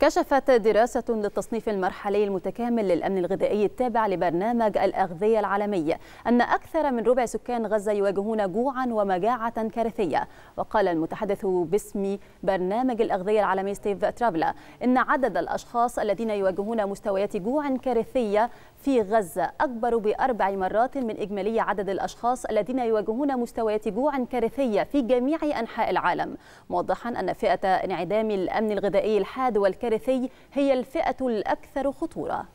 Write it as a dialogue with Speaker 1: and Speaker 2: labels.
Speaker 1: كشفت دراسة للتصنيف المرحلي المتكامل للأمن الغذائي التابع لبرنامج الأغذية العالمي أن أكثر من ربع سكان غزة يواجهون جوعا ومجاعة كارثية وقال المتحدث باسم برنامج الأغذية العالمي ستيف ترافلا إن عدد الأشخاص الذين يواجهون مستويات جوع كارثية في غزة أكبر بأربع مرات من إجمالي عدد الأشخاص الذين يواجهون مستويات جوع كارثية في جميع أنحاء العالم موضحا أن فئة انعدام الأمن الغذائي الحاد والكارثي الكارثي هي الفئة الأكثر خطورة